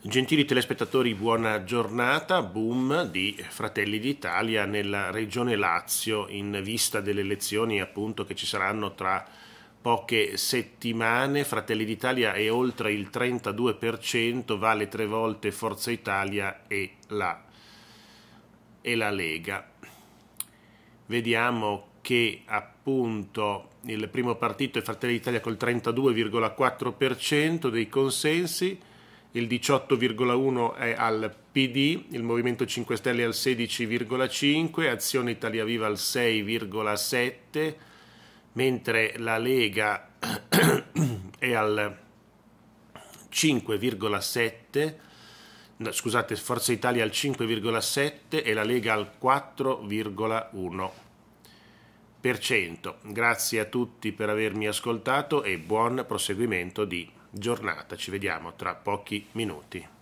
Gentili telespettatori, buona giornata. Boom di Fratelli d'Italia nella regione Lazio in vista delle elezioni appunto che ci saranno tra poche settimane. Fratelli d'Italia è oltre il 32%, vale tre volte Forza Italia e la, e la Lega. Vediamo che appunto il primo partito è Fratelli d'Italia col 32,4% dei consensi il 18,1 è al PD, il Movimento 5 Stelle al 16,5, Azione Italia Viva al 6,7, mentre la Lega è al 5,7, no, scusate, Forza Italia al 5,7 e la Lega al 4,1%. Grazie a tutti per avermi ascoltato e buon proseguimento di giornata. Ci vediamo tra pochi minuti.